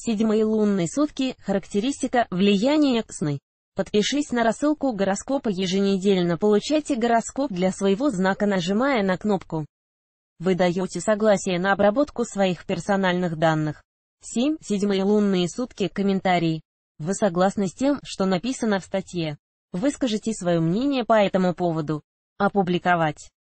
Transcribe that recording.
Седьмые лунные сутки. Характеристика влияния сны. Подпишись на рассылку гороскопа еженедельно. Получайте гороскоп для своего знака, нажимая на кнопку. Вы даете согласие на обработку своих персональных данных. 7. Седьмые лунные сутки. Комментарии. Вы согласны с тем, что написано в статье? Выскажите свое мнение по этому поводу. Опубликовать.